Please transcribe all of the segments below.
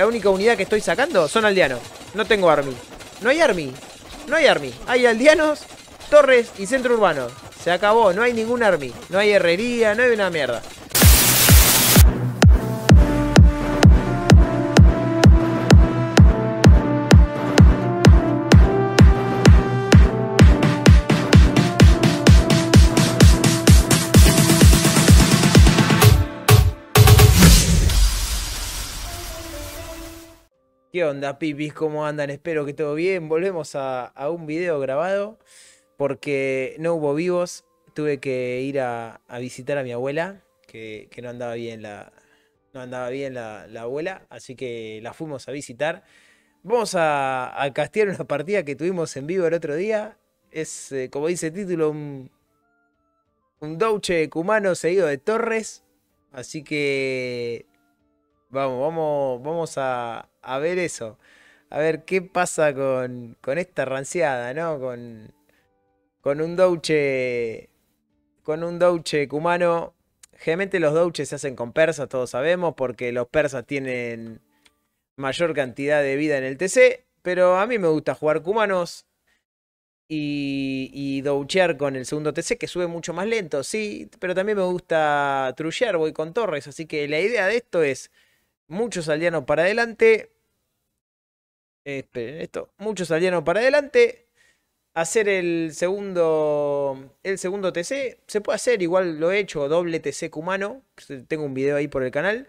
La única unidad que estoy sacando son aldeanos. No tengo army. No hay army. No hay army. Hay aldeanos, torres y centro urbano. Se acabó. No hay ningún army. No hay herrería, no hay una mierda. ¿Qué onda, pipis? ¿Cómo andan? Espero que todo bien. Volvemos a, un video grabado porque no hubo vivos. Tuve que ir a, visitar a mi abuela, que, no andaba bien, la, andaba bien la, abuela, así que la fuimos a visitar. Vamos a, a, castear una partida que tuvimos en vivo el otro día. Es, eh, como dice el título, un, un Douche cumano seguido de Torres. Así que vamos, vamos, vamos a, a ver eso. A ver qué pasa con, con esta ranciada, ¿no? Con, con un douche. Con un douche cumano. Generalmente los douches se hacen con persas, todos sabemos, porque los persas tienen mayor cantidad de vida en el TC. Pero a mí me gusta jugar cumanos y, y douchear con el segundo TC, que sube mucho más lento, sí, pero también me gusta trullear, voy con torres, así que la idea de esto es Muchos aldeanos para adelante. esperen esto. Muchos aldeanos para adelante. Hacer el segundo. El segundo TC. Se puede hacer, igual lo he hecho, doble TC cumano. Tengo un video ahí por el canal.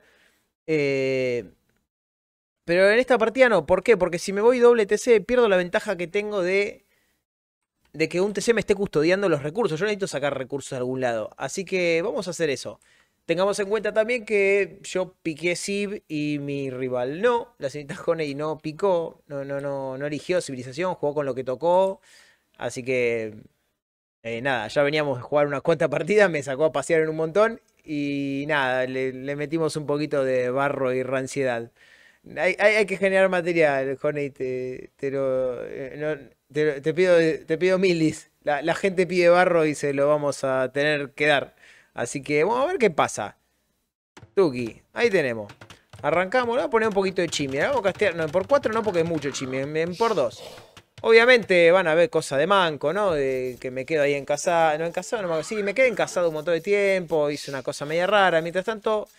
Eh, pero en esta partida no. ¿Por qué? Porque si me voy doble TC, pierdo la ventaja que tengo de. De que un TC me esté custodiando los recursos. Yo necesito sacar recursos de algún lado. Así que vamos a hacer eso. Tengamos en cuenta también que yo piqué Sib y mi rival no. La señorita Honey no picó, no, no, no, no eligió civilización, jugó con lo que tocó. Así que eh, nada, ya veníamos a jugar unas cuantas partidas, me sacó a pasear en un montón y nada, le, metimos un poquito de barro y ranciedad. Hay, hay, que generar material, Honey, te, eh, te, te pido, te pido milis. La, la gente pide barro y se lo vamos a tener que dar. Así que vamos a ver qué pasa. Tuki, ahí tenemos. Arrancamos, le voy a poner un poquito de chimia. vamos a castear. No, por cuatro no, porque es mucho chimia. por 2. Obviamente van a ver cosas de manco, ¿no? De que me quedo ahí en No, en casa, no Sí, me quedé en un montón de tiempo. Hice una cosa media rara. Mientras tanto,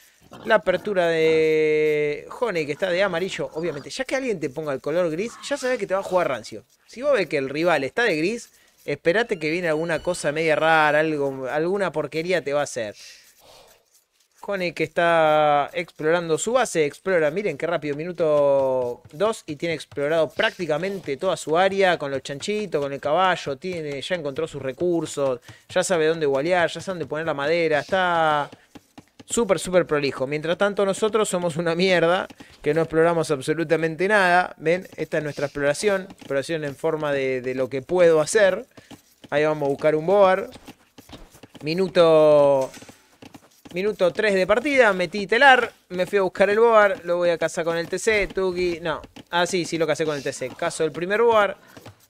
la apertura de Honey, que está de amarillo. Obviamente, ya que alguien te ponga el color gris, ya sabes que te va a jugar rancio. Si vos ves que el rival está de gris Esperate que viene alguna cosa media rara, algo, alguna porquería te va a hacer. Cone que está explorando su base, explora, miren qué rápido, minuto 2 y tiene explorado prácticamente toda su área con los chanchitos, con el caballo, tiene, ya encontró sus recursos, ya sabe dónde gualear, ya sabe dónde poner la madera, está súper, súper prolijo. Mientras tanto, nosotros somos una mierda, que no exploramos absolutamente nada. ¿Ven? Esta es nuestra exploración. Exploración en forma de, lo que puedo hacer. Ahí vamos a buscar un boar. Minuto... Minuto 3 de partida, metí telar, me fui a buscar el boar, lo voy a cazar con el TC, Tuki. no. Ah, sí, sí lo casé con el TC. Caso el primer boar,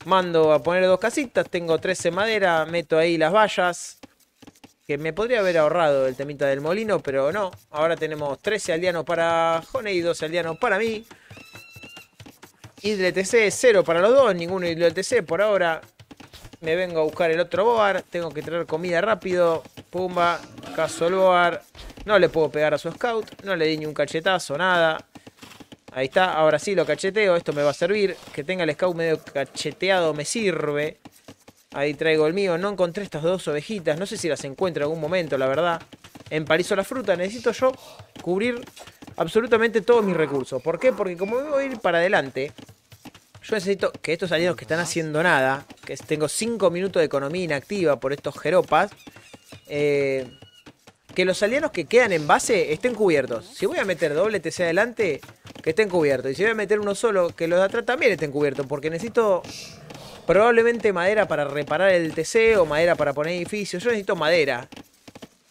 mando a poner dos casitas, tengo 13 madera, meto ahí las vallas, que me podría haber ahorrado el temita del molino, pero no. Ahora tenemos 13 aldeanos para Jone y 12 aldeanos para mí. Y TC 0 para los dos, ninguno y TC por ahora. Me vengo a buscar el otro boar, tengo que traer comida rápido. Pumba, caso el boar. No le puedo pegar a su scout, no le di ni un cachetazo, nada. Ahí está, ahora sí lo cacheteo, esto me va a servir. Que tenga el scout medio cacheteado me sirve. Ahí traigo el mío. No encontré estas dos ovejitas. No sé si las encuentro en algún momento, la verdad. En la fruta. Necesito yo cubrir absolutamente todos mis recursos. ¿Por qué? Porque como voy a ir para adelante, yo necesito que estos aliados que están haciendo nada, que tengo 5 minutos de economía inactiva por estos jeropas, eh, que los aliados que quedan en base estén cubiertos. Si voy a meter doble TC adelante, que estén cubiertos. Y si voy a meter uno solo, que los de atrás también estén cubiertos, porque necesito Probablemente madera para reparar el TC o madera para poner edificios. Yo necesito madera.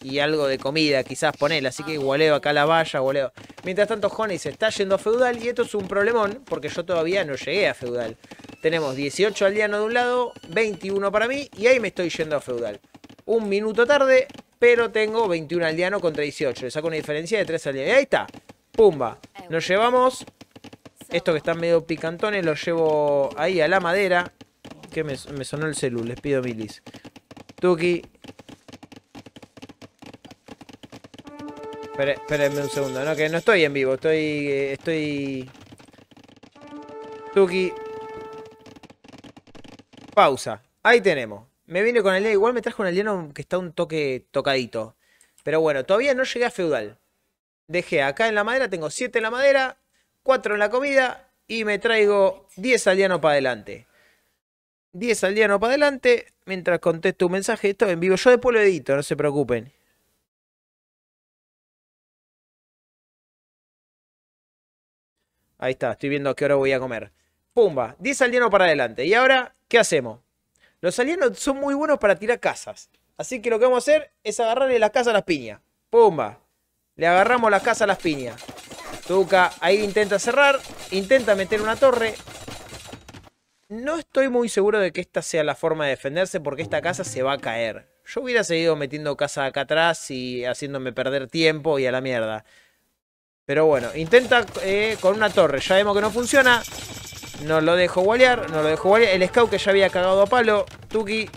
Y algo de comida, quizás ponerla, Así que igualeo acá la valla, igualeo. Mientras tanto, Honey se está yendo a feudal. Y esto es un problemón, porque yo todavía no llegué a feudal. Tenemos 18 aldeanos de un lado, 21 para mí. Y ahí me estoy yendo a feudal. Un minuto tarde, pero tengo 21 aldeanos contra 18. Le saco una diferencia de 3 aldeanos. Y ahí está. Pumba. Nos llevamos. esto que está medio picantones lo llevo ahí a la madera que me, sonó el celular. les pido milis. Tuki. espérenme un segundo, no, que no estoy en vivo, estoy... Eh, estoy... Tuki. Pausa. Ahí tenemos. Me vine con el día. Igual me trajo un alieno que está un toque tocadito. Pero bueno, todavía no llegué a feudal. Dejé acá en la madera, tengo 7 en la madera, 4 en la comida y me traigo 10 alienos para adelante. 10 al para adelante. Mientras contesto un mensaje, esto en vivo. Yo después lo edito, no se preocupen. Ahí está, estoy viendo a qué hora voy a comer. Pumba, 10 al para adelante. Y ahora, ¿qué hacemos? Los alienos son muy buenos para tirar casas. Así que lo que vamos a hacer es agarrarle las casas a las piñas. Pumba. Le agarramos las casas a las piñas. Tuca ahí intenta cerrar. Intenta meter una torre. No estoy muy seguro de que esta sea la forma de defenderse porque esta casa se va a caer. Yo hubiera seguido metiendo casa acá atrás y haciéndome perder tiempo y a la mierda. Pero bueno, intenta eh, con una torre. Ya vemos que no funciona. No lo dejo gualear, no lo dejo gualear. El scout que ya había cagado a palo, Tuki.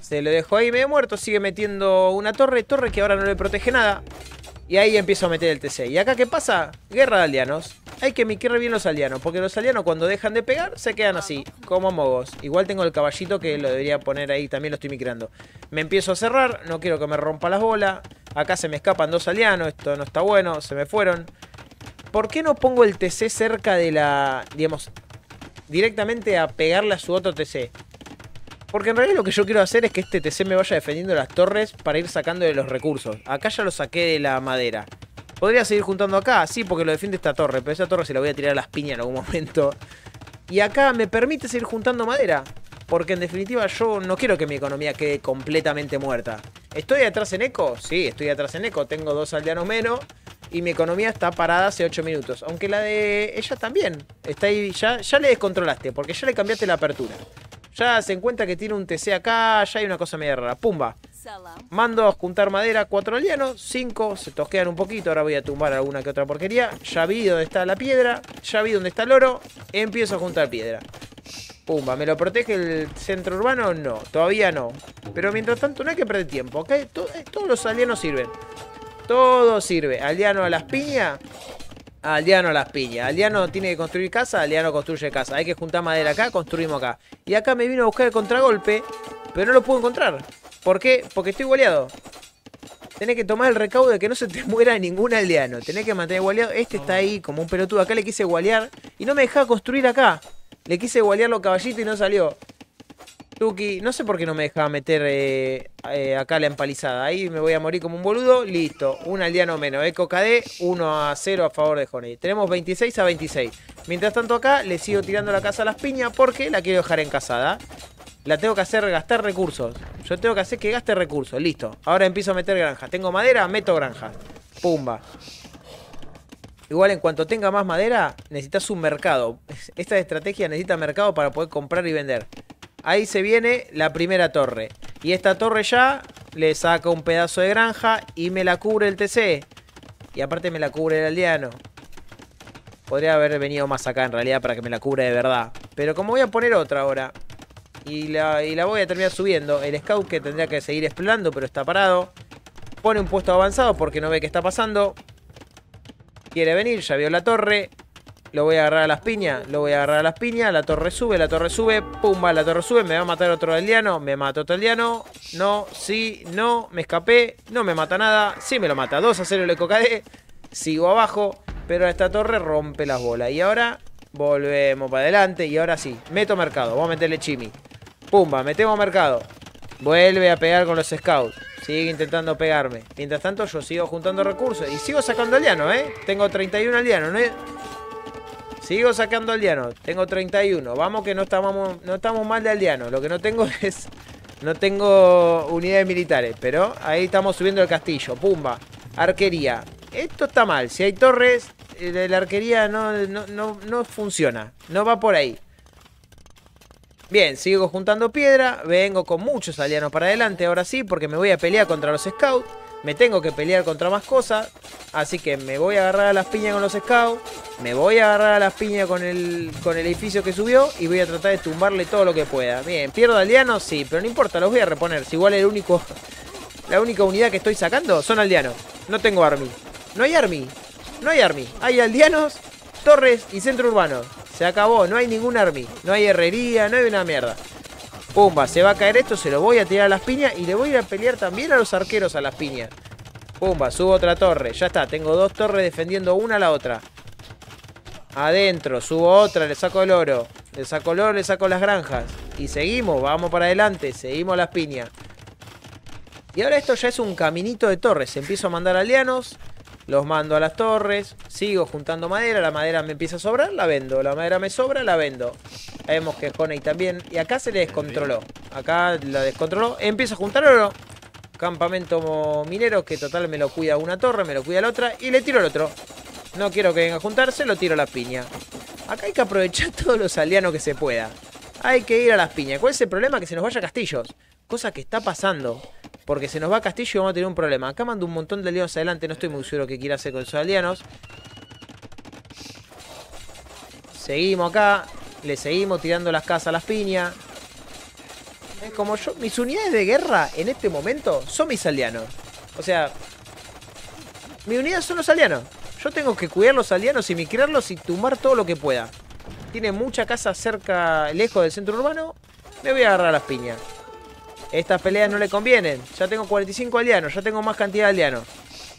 Se lo dejó ahí medio muerto, sigue metiendo una torre. Torre que ahora no le protege nada. Y ahí empiezo a meter el TC. ¿Y acá qué pasa? Guerra de aldeanos. Hay que miquear bien los alianos, porque los alianos cuando dejan de pegar se quedan así, como mogos. Igual tengo el caballito que lo debería poner ahí, también lo estoy micrando. Me empiezo a cerrar, no quiero que me rompa las bolas. Acá se me escapan dos alianos, esto no está bueno, se me fueron. ¿Por qué no pongo el TC cerca de la... digamos, directamente a pegarle a su otro TC? Porque en realidad lo que yo quiero hacer es que este TC me vaya defendiendo las torres para ir sacando de los recursos. Acá ya lo saqué de la madera. Podría seguir juntando acá, sí, porque lo defiende esta torre, pero esa torre se la voy a tirar a las piñas en algún momento. Y acá me permite seguir juntando madera, porque en definitiva yo no quiero que mi economía quede completamente muerta. ¿Estoy atrás en eco? Sí, estoy atrás en eco, tengo dos aldeanos menos y mi economía está parada hace 8 minutos. Aunque la de ella también. Está ahí, ya, ya le descontrolaste, porque ya le cambiaste la apertura. Ya se encuentra que tiene un TC acá, ya hay una cosa media rara. Pumba. Mando a juntar madera, cuatro aldeanos, cinco, se tosquean un poquito, ahora voy a tumbar alguna que otra porquería. Ya vi dónde está la piedra, ya vi dónde está el oro, empiezo a juntar piedra. Pumba, ¿me lo protege el centro urbano? No, todavía no. Pero mientras tanto no hay que perder tiempo, ¿ok? Eh, todos los alianos sirven. Todo sirve. Aldeano a las piñas, Aldeano las piñas. Aldeano tiene que construir casa, Aldeano construye casa. Hay que juntar madera acá, construimos acá. Y acá me vino a buscar el contragolpe, pero no lo pude encontrar. ¿Por qué? Porque estoy goleado. Tenés que tomar el recaudo de que no se te muera ningún aldeano. Tenés que mantener gualeado. Este está ahí como un pelotudo. Acá le quise gualear y no me dejaba construir acá. Le quise gualear los caballitos y no salió. Tuki, no sé por qué no me dejaba meter eh, eh, acá la empalizada. Ahí me voy a morir como un boludo. Listo, un aldeano menos. Eco KD, 1 a 0 a favor de Honey. Tenemos 26 a 26. Mientras tanto acá le sigo tirando la casa a las piñas porque la quiero dejar en la tengo que hacer gastar recursos. Yo tengo que hacer que gaste recursos. Listo. Ahora empiezo a meter granja. Tengo madera, meto granja. Pumba. Igual en cuanto tenga más madera, necesitas un mercado. Esta estrategia necesita mercado para poder comprar y vender. Ahí se viene la primera torre. Y esta torre ya le saca un pedazo de granja y me la cubre el TC. Y aparte me la cubre el aldeano. Podría haber venido más acá en realidad para que me la cubre de verdad. Pero como voy a poner otra ahora, y la, voy a terminar subiendo. El scout que tendría que seguir explorando, pero está parado. Pone un puesto avanzado porque no ve qué está pasando. Quiere venir, ya vio la torre. Lo voy a agarrar a las piñas, lo voy a agarrar a las piñas. La torre sube, la torre sube. Pumba, la torre sube. Me va a matar otro aldeano. Me mata otro aldeano. No, sí, no. Me escapé. No me mata nada. Sí me lo mata. 2 a 0 le cocadé. Sigo abajo. Pero esta torre rompe las bolas. Y ahora volvemos para adelante. Y ahora sí, meto mercado. Voy a meterle chimi. Pumba, metemos mercado. Vuelve a pegar con los scouts. Sigue intentando pegarme. Mientras tanto, yo sigo juntando recursos. Y sigo sacando aldeanos, ¿eh? Tengo 31 aldeanos, ¿no? Sigo sacando aldeanos. Tengo 31. Vamos que no estamos, no estamos mal de aldeanos. Lo que no tengo es... No tengo unidades militares. Pero ahí estamos subiendo el castillo. Pumba. Arquería. Esto está mal. Si hay torres, eh, la arquería no, no funciona. No va por ahí. Bien, sigo juntando piedra, vengo con muchos aldeanos para adelante, ahora sí, porque me voy a pelear contra los scouts, me tengo que pelear contra más cosas, así que me voy a agarrar a las piñas con los scouts, me voy a agarrar a las piñas con el, con el edificio que subió y voy a tratar de tumbarle todo lo que pueda. Bien, pierdo aldeanos, sí, pero no importa, los voy a reponer, si igual el único, la única unidad que estoy sacando son aldeanos, no tengo army, no hay army, no hay army, hay aldeanos, torres y centro urbano. Se acabó, no hay ningún army, no hay herrería, no hay una mierda. Pumba, se va a caer esto, se lo voy a tirar a las piñas y le voy a ir a pelear también a los arqueros a las piñas. Pumba, subo otra torre, ya está, tengo dos torres defendiendo una a la otra. Adentro, subo otra, le saco el oro. Le saco el oro, le saco las granjas. Y seguimos, vamos para adelante, seguimos las piñas. Y ahora esto ya es un caminito de torres. Empiezo a mandar aldeanos. Los mando a las torres, sigo juntando madera, la madera me empieza a sobrar, la vendo. La madera me sobra, la vendo. Vemos que Honey también. Y acá se le descontroló. Acá la descontroló. Empiezo a juntar oro. Campamento minero, que total me lo cuida una torre, me lo cuida la otra. Y le tiro el otro. No quiero que venga a juntarse, lo tiro a la piña. Acá hay que aprovechar todos los aldeanos que se pueda. Hay que ir a las piñas. ¿Cuál es el problema? Que se nos vaya a castillos. Cosa que está pasando porque se nos va Castillo y vamos a tener un problema. Acá mando un montón de aliados adelante, no estoy muy seguro que quiera hacer con esos aldeanos. Seguimos acá, le seguimos tirando las casas a las piñas. Como yo, mis unidades de guerra en este momento son mis aldeanos. O sea, mis unidades son los aldeanos. Yo tengo que cuidar los aldeanos y migrarlos y tumbar todo lo que pueda. Tiene mucha casa cerca, lejos del centro urbano. Me voy a agarrar las piñas. Estas peleas no le convienen. Ya tengo 45 aldeanos, ya tengo más cantidad de aldeanos.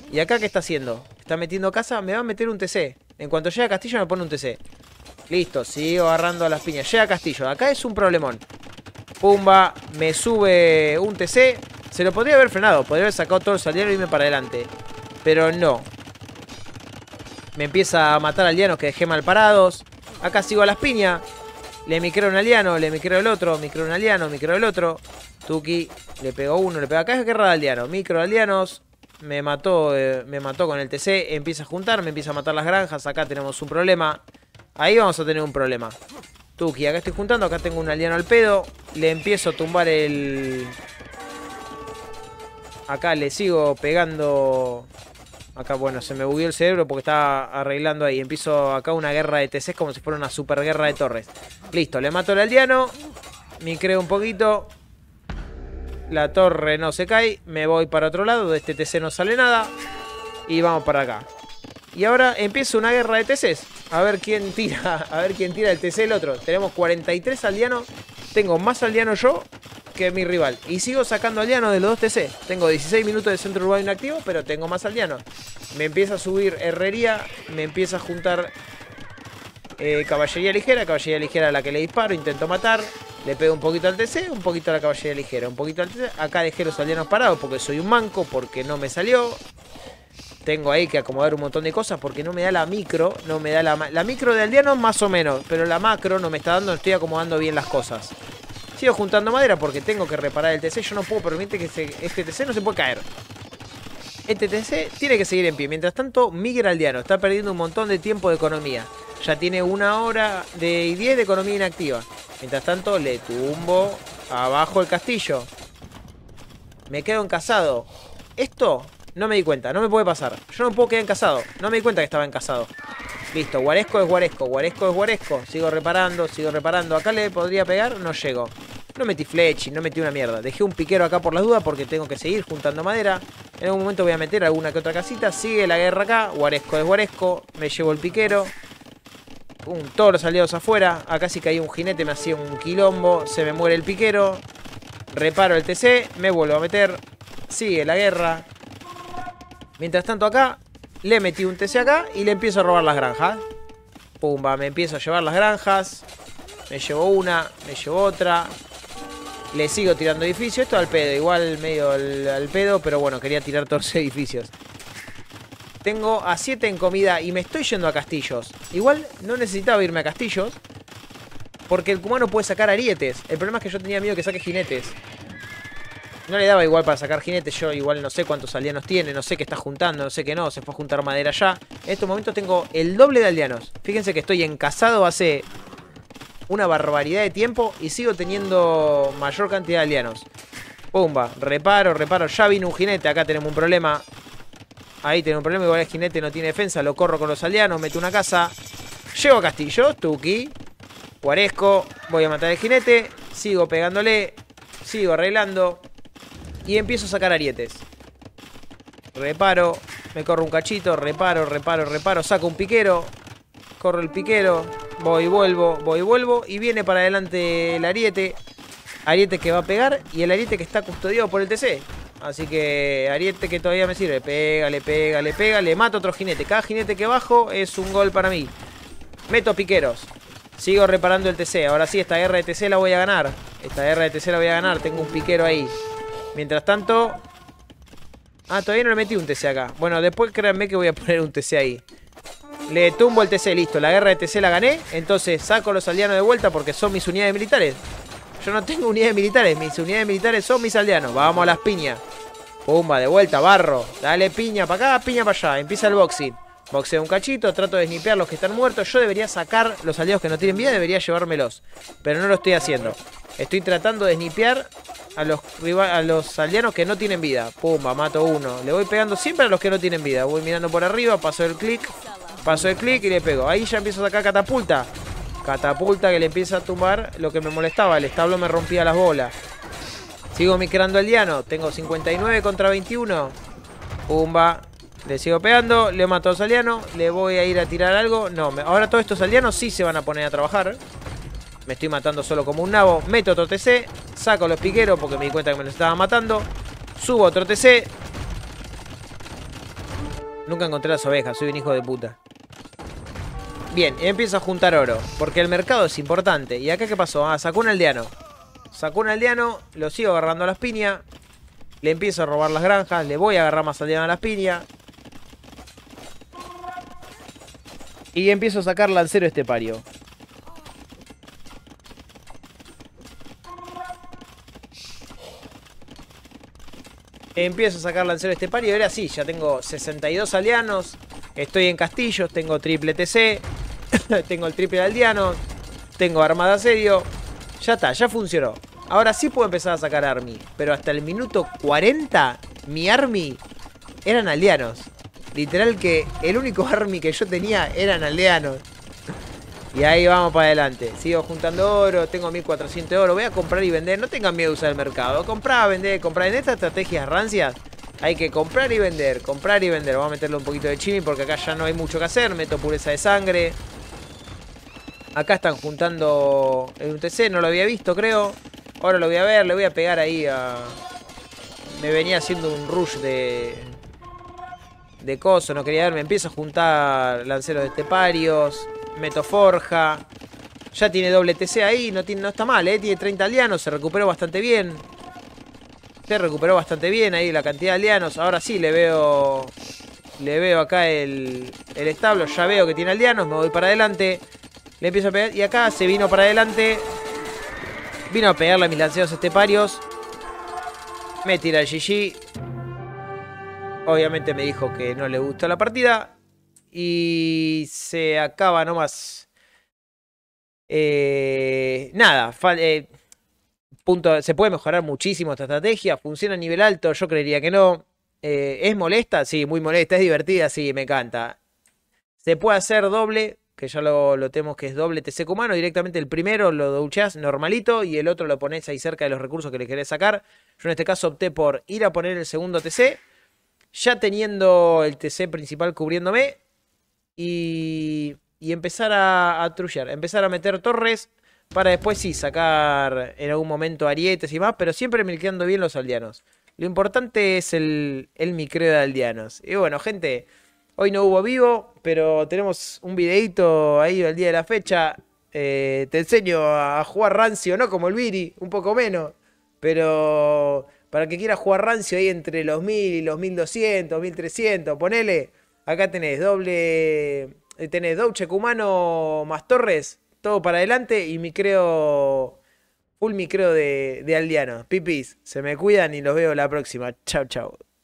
¿Y acá qué está haciendo? Está metiendo casa, me va a meter un TC. En cuanto llega a Castillo me pone un TC. Listo, sigo agarrando a las piñas. Llega a Castillo, acá es un problemón. Pumba, me sube un TC. Se lo podría haber frenado, podría haber sacado todo el y irme para adelante. Pero no. Me empieza a matar aldeanos que dejé mal parados. Acá sigo a las piñas. Le un aliano, le micro el otro, micro un aliano, micro el otro. Tuki le pegó uno, le pegó acá, guerra de aliano. Micro alianos, me mató, eh, me mató con el TC, empieza a juntar, me empieza a matar las granjas, acá tenemos un problema. Ahí vamos a tener un problema. Tuki, acá estoy juntando, acá tengo un aliano al pedo. Le empiezo a tumbar el... Acá le sigo pegando Acá, bueno, se me bugueó el cerebro porque estaba arreglando ahí. Empiezo acá una guerra de TCs como si fuera una super guerra de torres. Listo, le mato al aldeano. Me creo un poquito. La torre no se cae. Me voy para otro lado. De este TC no sale nada. Y vamos para acá. Y ahora empiezo una guerra de TCs. A ver quién tira. A ver quién tira el TC el otro. Tenemos 43 aldeanos. Tengo más aldeanos yo que mi rival. Y sigo sacando aldeanos de los dos TC. Tengo 16 minutos de centro urbano inactivo, pero tengo más aldeanos. Me empieza a subir herrería, me empieza a juntar eh, caballería ligera. Caballería ligera a la que le disparo, intento matar. Le pego un poquito al TC, un poquito a la caballería ligera, un poquito al TC. Acá dejé los aldeanos parados porque soy un manco, porque no me salió. Tengo ahí que acomodar un montón de cosas porque no me da la micro, no me da la... La micro de aldeanos más o menos, pero la macro no me está dando, estoy acomodando bien las cosas. Sigo juntando madera porque tengo que reparar el TC. Yo no puedo permitir que se, este TC no se puede caer. Este TC tiene que seguir en pie. Mientras tanto, Miguel Aldeano está perdiendo un montón de tiempo de economía. Ya tiene una hora de diez de economía inactiva. Mientras tanto, le tumbo abajo el castillo. Me quedo encasado. Esto no me di cuenta, no me puede pasar. Yo no puedo quedar encasado. No me di cuenta que estaba encasado. Listo, Guaresco es Guaresco, Guaresco es Guaresco. Sigo reparando, sigo reparando. Acá le podría pegar, no llego. No metí flechi, no metí una mierda. Dejé un piquero acá por las dudas porque tengo que seguir juntando madera. En algún momento voy a meter alguna que otra casita. Sigue la guerra acá. Guaresco es Guaresco. Me llevo el piquero. Un, todos los aliados afuera. Acá sí caí un jinete, me hacía un quilombo. Se me muere el piquero. Reparo el TC. Me vuelvo a meter. Sigue la guerra. Mientras tanto acá le metí un TC acá y le empiezo a robar las granjas. Pumba, me empiezo a llevar las granjas. Me llevo una, me llevo otra. Le sigo tirando edificios. Esto al pedo, igual medio al, pedo, pero bueno, quería tirar los edificios. Tengo a 7 en comida y me estoy yendo a castillos. Igual no necesitaba irme a castillos. Porque el cubano puede sacar arietes. El problema es que yo tenía miedo que saque jinetes. No le daba igual para sacar jinete, yo igual no sé cuántos alianos tiene, no sé qué está juntando, no sé qué no, se fue a juntar madera ya. En estos momentos tengo el doble de alianos Fíjense que estoy encasado hace una barbaridad de tiempo y sigo teniendo mayor cantidad de alianos Pumba, reparo, reparo, ya vino un jinete, acá tenemos un problema. Ahí tenemos un problema, igual el jinete no tiene defensa, lo corro con los alianos meto una casa. Llego a Castillo, Tuki, Guaresco, voy a matar al jinete, sigo pegándole, sigo arreglando. Y empiezo a sacar arietes. Reparo, me corro un cachito, reparo, reparo, reparo, saco un piquero, corro el piquero, voy, vuelvo, voy, vuelvo, y viene para adelante el ariete, ariete que va a pegar y el ariete que está custodiado por el TC. Así que ariete que todavía me sirve, le pega, le mato otro jinete, cada jinete que bajo es un gol para mí. Meto piqueros, sigo reparando el TC, ahora sí, esta guerra de TC la voy a ganar, esta guerra de TC la voy a ganar, tengo un piquero ahí. Mientras tanto... Ah, todavía no le metí un TC acá. Bueno, después créanme que voy a poner un TC ahí. Le tumbo el TC, listo. La guerra de TC la gané. Entonces saco los aldeanos de vuelta porque son mis unidades militares. Yo no tengo unidades militares. Mis unidades militares son mis aldeanos. Vamos a las piñas. Pumba, de vuelta, barro. Dale piña para acá, piña para allá. Empieza el boxing. Boxeo un cachito, trato de snipear los que están muertos. Yo debería sacar los aliados que no tienen vida, debería llevármelos. Pero no lo estoy haciendo. Estoy tratando de snipear a los, a los aldeanos que no tienen vida. Pumba, mato uno. Le voy pegando siempre a los que no tienen vida. Voy mirando por arriba, paso el clic. Paso el clic y le pego. Ahí ya empiezo a sacar catapulta. Catapulta que le empieza a tumbar lo que me molestaba. El establo me rompía las bolas. Sigo micrando diano. Tengo 59 contra 21. Pumba. Le sigo pegando, le mato a Saliano, le voy a ir a tirar algo. No, ahora todos estos Salianos sí se van a poner a trabajar. Me estoy matando solo como un nabo. Meto otro TC, saco los piqueros porque me di cuenta que me los estaba matando. Subo otro TC. Nunca encontré las ovejas, soy un hijo de puta. Bien, empiezo a juntar oro, porque el mercado es importante. ¿Y acá qué pasó? Ah, sacó un aldeano. Sacó un aldeano, lo sigo agarrando a las piñas. Le empiezo a robar las granjas, le voy a agarrar más aldeano a las piñas. Y empiezo a sacar lancero este pario. Empiezo a sacar lancero este pario. Y ahora sí, ya tengo 62 aldeanos. Estoy en castillos, tengo triple TC. tengo el triple de aldeanos. Tengo armada de asedio. Ya está, ya funcionó. Ahora sí puedo empezar a sacar army. Pero hasta el minuto 40, mi army eran aldeanos. Literal que el único army que yo tenía eran aldeanos. Y ahí vamos para adelante. Sigo juntando oro, tengo 1400 de oro. Voy a comprar y vender. No tengan miedo de usar el mercado. Comprar, vender, comprar. En estas estrategias rancias hay que comprar y vender. Comprar y vender. Vamos a meterle un poquito de chimi porque acá ya no hay mucho que hacer. Meto pureza de sangre. Acá están juntando el UTC. No lo había visto, creo. Ahora lo voy a ver. Le voy a pegar ahí a... Me venía haciendo un rush de, de coso, no quería verme, empiezo a juntar lanceros de esteparios, meto forja, ya tiene doble TC ahí, no, está mal, ¿eh? tiene 30 aldeanos, se recuperó bastante bien. Se recuperó bastante bien ahí la cantidad de aldeanos, ahora sí le veo le veo acá el, el establo, ya veo que tiene aldeanos, me voy para adelante, le empiezo a pegar y acá se vino para adelante, vino a pegarle a mis lanceros esteparios, me tira el GG, Obviamente me dijo que no le gustó la partida y se acaba nomás. Eh, nada, eh, punto, se puede mejorar muchísimo esta estrategia, funciona a nivel alto, yo creería que no. Eh, ¿Es molesta? Sí, muy molesta, es divertida, sí, me encanta. Se puede hacer doble, que ya lo, lo tenemos que es doble TC humano, directamente el primero lo duchas normalito y el otro lo pones ahí cerca de los recursos que le querés sacar. Yo en este caso opté por ir a poner el segundo TC ya teniendo el TC principal cubriéndome y, empezar a, a trullar, empezar a meter torres para después sí sacar en algún momento arietes y más, pero siempre milqueando bien los aldeanos. Lo importante es el, micro de aldeanos. Y bueno, gente, hoy no hubo vivo, pero tenemos un videito ahí del día de la fecha. Eh, te enseño a jugar rancio, no como el Viri, un poco menos, pero para que quiera jugar rancio ahí entre los 1000 y los 1200, 1300, ponele. Acá tenés doble. Eh, tenés Douche Cumano más Torres, todo para adelante y creo Full micro de, de aldeano. Pipis, se me cuidan y los veo la próxima. Chau, chau.